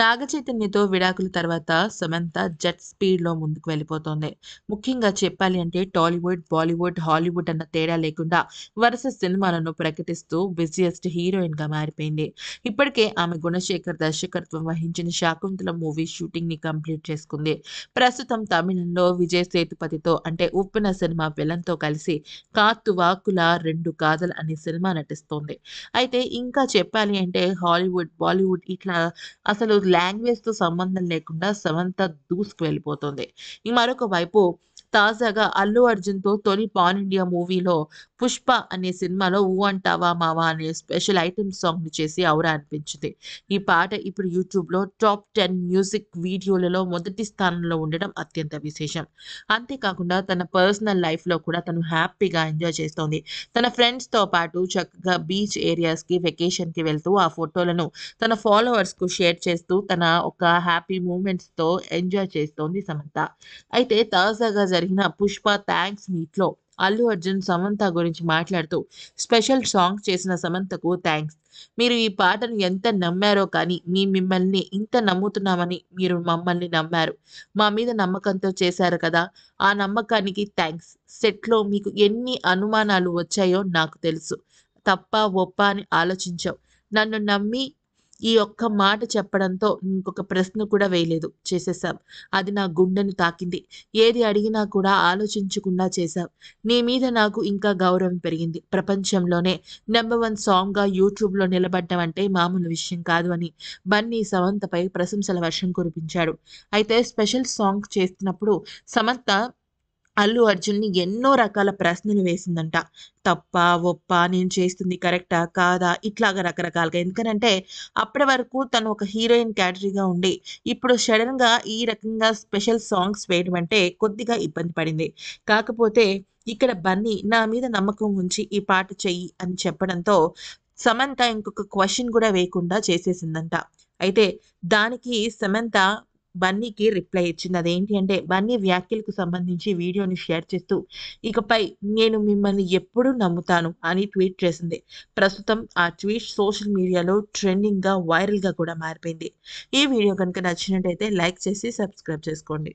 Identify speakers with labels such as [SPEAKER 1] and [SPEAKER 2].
[SPEAKER 1] నాగచైతన్యతో విడాకుల తర్వాత సమంత జెట్ స్పీడ్లో ముందుకు వెళ్ళిపోతోంది ముఖ్యంగా చెప్పాలి అంటే టాలీవుడ్ బాలీవుడ్ హాలీవుడ్ అన్న తేడా లేకుండా వరుస సినిమాలను ప్రకటిస్తూ బిజియెస్ట్ హీరోయిన్గా మారిపోయింది ఇప్పటికే ఆమె గుణశేఖర్ దర్శకత్వం వహించిన శాకుంతల మూవీ షూటింగ్ని కంప్లీట్ చేసుకుంది ప్రస్తుతం తమిళంలో విజయ్ సేతుపతితో అంటే ఉప్పిన సినిమా విలన్తో కలిసి కాత్తు వాకుల రెండు కాదల్ అనే సినిమా నటిస్తోంది అయితే ఇంకా చెప్పాలి అంటే హాలీవుడ్ బాలీవుడ్ ఇట్లా అసలు లాంగ్వేజ్తో సంబంధం లేకుండా సమంత దూసుకు వెళ్ళిపోతుంది మరొక వైపు తాజాగా అల్లు అర్జున్తో తొలి పాన్ ఇండియా మూవీలో పుష్ప అనే సినిమాలో ఊ అంటావా మావా అనే స్పెషల్ ఐటెం సాంగ్ని చేసి అవరా అనిపించింది ఈ పాట ఇప్పుడు యూట్యూబ్లో టాప్ టెన్ మ్యూజిక్ వీడియోలలో మొదటి స్థానంలో ఉండడం అత్యంత విశేషం అంతేకాకుండా తన పర్సనల్ లైఫ్లో కూడా తను హ్యాపీగా ఎంజాయ్ చేస్తోంది తన ఫ్రెండ్స్తో పాటు చక్కగా బీచ్ ఏరియాస్కి వెకేషన్కి వెళ్తూ ఆ ఫోటోలను తన ఫాలోవర్స్కు షేర్ చేస్తూ తన ఒక హ్యాపీ మూమెంట్స్తో ఎంజాయ్ చేస్తోంది సమంత అయితే తాజాగా జరిగిన పుష్ప థ్యాంక్స్ మీట్లో అల్లు అర్జున్ సమంత గురించి మాట్లాడుతూ స్పెషల్ సాంగ్ చేసిన సమంతకు థ్యాంక్స్ మీరు ఈ పాటను ఎంత నమ్మారో కానీ మీ మిమ్మల్ని ఇంత నమ్ముతున్నామని మీరు మమ్మల్ని నమ్మారు మా మీద నమ్మకంతో చేశారు కదా ఆ నమ్మకానికి థ్యాంక్స్ సెట్లో మీకు ఎన్ని అనుమానాలు వచ్చాయో నాకు తెలుసు తప్ప ఒప్ప అని ఆలోచించావు నన్ను నమ్మి ఈ ఒక్క మాట చెప్పడంతో ఇంకొక ప్రశ్న కూడా వేయలేదు చేసేసాం అది నా గుండెను తాకింది ఏది అడిగినా కూడా ఆలోచించకుండా చేశాం నీ మీద నాకు ఇంకా గౌరవం పెరిగింది ప్రపంచంలోనే నెంబర్ వన్ సాంగ్గా యూట్యూబ్లో నిలబడ్డం అంటే మామూలు విషయం కాదు అని బన్నీ సమంతపై ప్రశంసల వర్షం కురిపించాడు అయితే స్పెషల్ సాంగ్ చేస్తున్నప్పుడు సమంత అల్లు అర్జున్ని ఎన్నో రకాల ప్రశ్నలు వేసిందంట తప్ప ఒప్ప నేను చేస్తుంది కరెక్టా కాదా ఇట్లాగా రకరకాలుగా ఎందుకనంటే అప్పటి వరకు తను ఒక హీరోయిన్ క్యాటరీగా ఉండి ఇప్పుడు సడన్గా ఈ రకంగా స్పెషల్ సాంగ్స్ వేయడం అంటే కొద్దిగా ఇబ్బంది పడింది కాకపోతే ఇక్కడ బన్నీ నా మీద నమ్మకం ఉంచి ఈ పాట చెయ్యి అని చెప్పడంతో సమంత ఇంకొక క్వశ్చన్ కూడా వేయకుండా చేసేసిందంట అయితే దానికి సమంత బన్నీకి రిప్లై ఇచ్చింది అదేంటి అంటే బన్నీ వ్యాఖ్యలకు సంబంధించి వీడియోని షేర్ చేస్తూ ఇకపై నేను మిమ్మల్ని ఎప్పుడూ నమ్ముతాను అని ట్వీట్ చేసింది ప్రస్తుతం ఆ ట్వీట్ సోషల్ మీడియాలో ట్రెండింగ్గా వైరల్గా కూడా మారిపోయింది ఈ వీడియో కనుక నచ్చినట్టయితే లైక్ చేసి సబ్స్క్రైబ్ చేసుకోండి